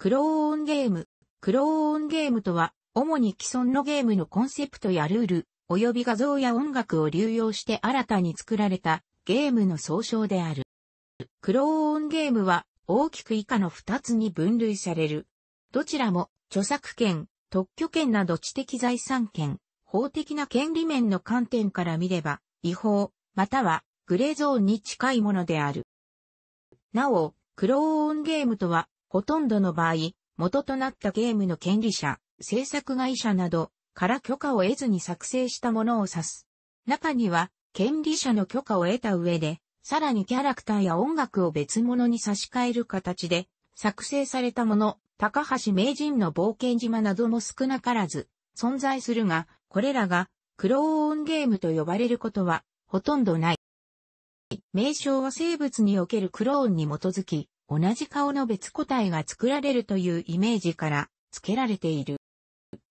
クローンゲーム。クローンゲームとは、主に既存のゲームのコンセプトやルール、及び画像や音楽を流用して新たに作られたゲームの総称である。クローンゲームは大きく以下の2つに分類される。どちらも著作権、特許権など知的財産権、法的な権利面の観点から見れば違法、またはグレーゾーンに近いものである。なお、クローンゲームとはほとんどの場合、元となったゲームの権利者、制作会社などから許可を得ずに作成したものを指す。中には、権利者の許可を得た上で、さらにキャラクターや音楽を別物に差し替える形で、作成されたもの、高橋名人の冒険島なども少なからず存在するが、これらがクローンゲームと呼ばれることはほとんどない。名称は生物におけるクローンに基づき、同じ顔の別個体が作られるというイメージから付けられている。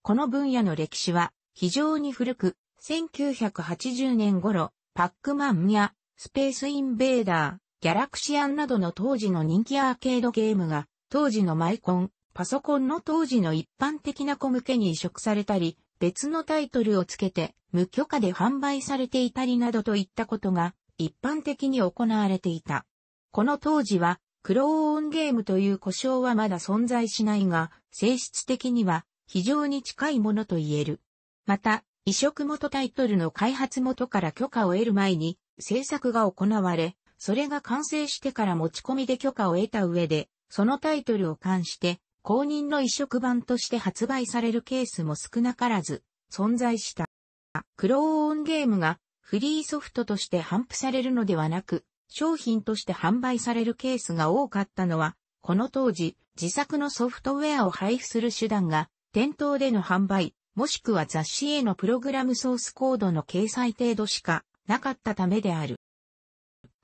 この分野の歴史は非常に古く、1980年頃、パックマンやスペースインベーダー、ギャラクシアンなどの当時の人気アーケードゲームが、当時のマイコン、パソコンの当時の一般的な子向けに移植されたり、別のタイトルをつけて無許可で販売されていたりなどといったことが一般的に行われていた。この当時はクローンゲームという故障はまだ存在しないが、性質的には非常に近いものと言える。また、移植元タイトルの開発元から許可を得る前に制作が行われ、それが完成してから持ち込みで許可を得た上で、そのタイトルを冠して、公認の移植版として発売されるケースも少なからず存在した。クローンゲームがフリーソフトとして頒布されるのではなく、商品として販売されるケースが多かったのは、この当時、自作のソフトウェアを配布する手段が、店頭での販売、もしくは雑誌へのプログラムソースコードの掲載程度しかなかったためである。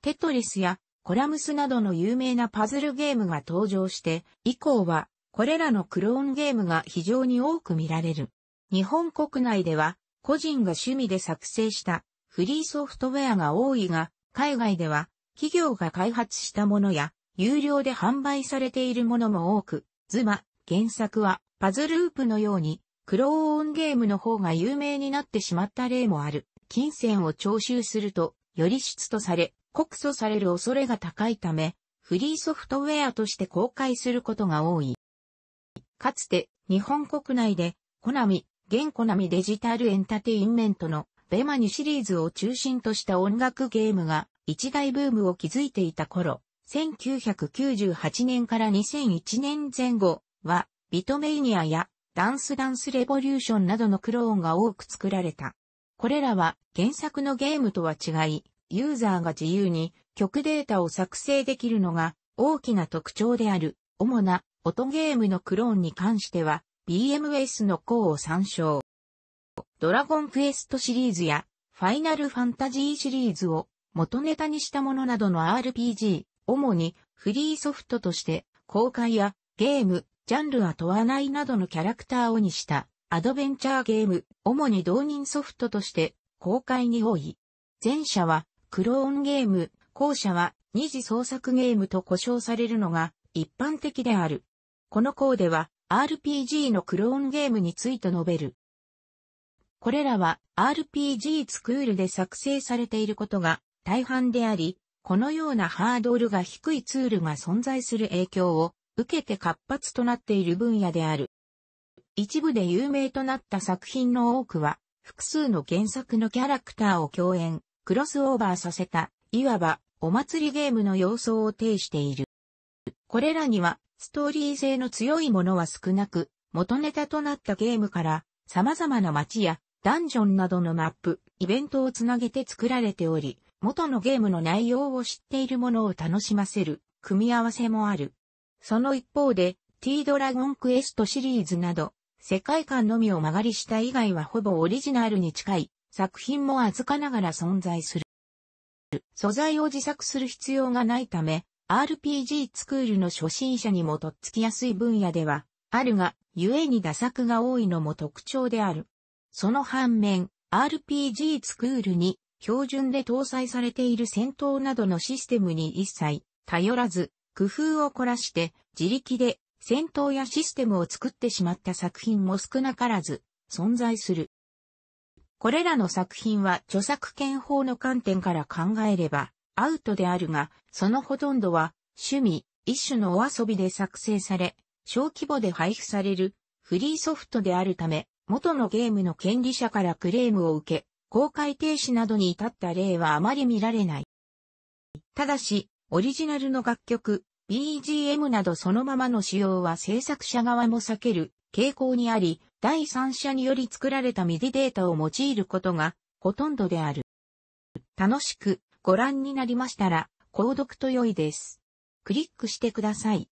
テトリスやコラムスなどの有名なパズルゲームが登場して、以降はこれらのクローンゲームが非常に多く見られる。日本国内では個人が趣味で作成したフリーソフトウェアが多いが、海外では企業が開発したものや、有料で販売されているものも多く、ズマ、原作は、パズループのように、クローンゲームの方が有名になってしまった例もある。金銭を徴収すると、より質とされ、告訴される恐れが高いため、フリーソフトウェアとして公開することが多い。かつて、日本国内で、コナミ、現コナミデジタルエンタテインメントの、ベマニシリーズを中心とした音楽ゲームが一大ブームを築いていた頃、1998年から2001年前後は、ビトメイニアやダンスダンスレボリューションなどのクローンが多く作られた。これらは原作のゲームとは違い、ユーザーが自由に曲データを作成できるのが大きな特徴である。主な音ゲームのクローンに関しては BMS の項を参照。ドラゴンクエストシリーズやファイナルファンタジーシリーズを元ネタにしたものなどの RPG、主にフリーソフトとして公開やゲーム、ジャンルは問わないなどのキャラクターをにしたアドベンチャーゲーム、主に同人ソフトとして公開に多い。前者はクローンゲーム、後者は二次創作ゲームと呼称されるのが一般的である。この項では RPG のクローンゲームについて述べる。これらは RPG スクールで作成されていることが大半であり、このようなハードルが低いツールが存在する影響を受けて活発となっている分野である。一部で有名となった作品の多くは、複数の原作のキャラクターを共演、クロスオーバーさせた、いわば、お祭りゲームの様相を呈している。これらには、ストーリー性の強いものは少なく、元ネタとなったゲームから、様々な街や、ダンジョンなどのマップ、イベントをつなげて作られており、元のゲームの内容を知っているものを楽しませる組み合わせもある。その一方で、T ドラゴンクエストシリーズなど、世界観のみを曲がりした以外はほぼオリジナルに近い作品も預かながら存在する。素材を自作する必要がないため、RPG スクールの初心者にもとっつきやすい分野では、あるが、故に打作が多いのも特徴である。その反面、RPG スクールに標準で搭載されている戦闘などのシステムに一切頼らず、工夫を凝らして自力で戦闘やシステムを作ってしまった作品も少なからず存在する。これらの作品は著作権法の観点から考えればアウトであるが、そのほとんどは趣味、一種のお遊びで作成され、小規模で配布されるフリーソフトであるため、元のゲームの権利者からクレームを受け、公開停止などに至った例はあまり見られない。ただし、オリジナルの楽曲、BGM などそのままの使用は制作者側も避ける傾向にあり、第三者により作られたミディデータを用いることがほとんどである。楽しくご覧になりましたら、購読と良いです。クリックしてください。